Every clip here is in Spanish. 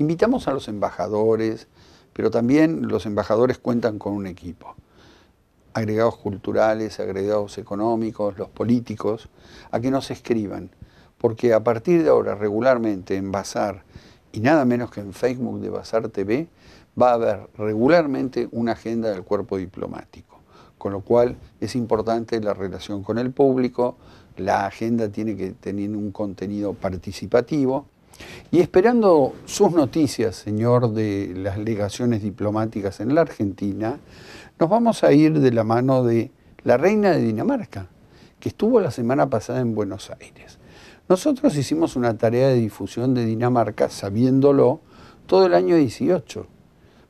Invitamos a los embajadores, pero también los embajadores cuentan con un equipo. Agregados culturales, agregados económicos, los políticos, a que nos escriban. Porque a partir de ahora, regularmente en Bazar, y nada menos que en Facebook de Bazar TV, va a haber regularmente una agenda del cuerpo diplomático. Con lo cual es importante la relación con el público, la agenda tiene que tener un contenido participativo. Y esperando sus noticias, señor, de las legaciones diplomáticas en la Argentina, nos vamos a ir de la mano de la reina de Dinamarca, que estuvo la semana pasada en Buenos Aires. Nosotros hicimos una tarea de difusión de Dinamarca, sabiéndolo, todo el año 18.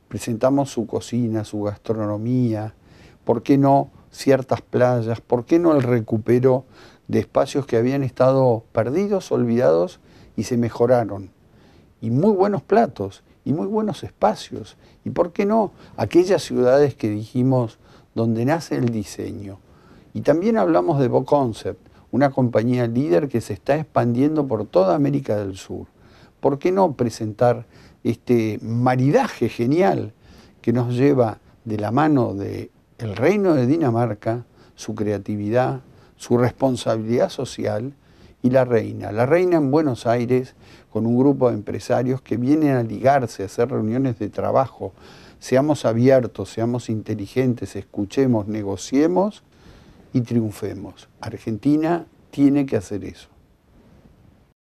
Presentamos su cocina, su gastronomía, ¿por qué no ciertas playas? ¿Por qué no el recupero de espacios que habían estado perdidos, olvidados y se mejoraron. Y muy buenos platos y muy buenos espacios. Y por qué no, aquellas ciudades que dijimos donde nace el diseño. Y también hablamos de BoConcept, una compañía líder que se está expandiendo por toda América del Sur. ¿Por qué no presentar este maridaje genial que nos lleva de la mano del reino de Dinamarca, su creatividad, su responsabilidad social y La Reina. La Reina en Buenos Aires con un grupo de empresarios que vienen a ligarse, a hacer reuniones de trabajo. Seamos abiertos, seamos inteligentes, escuchemos, negociemos y triunfemos. Argentina tiene que hacer eso.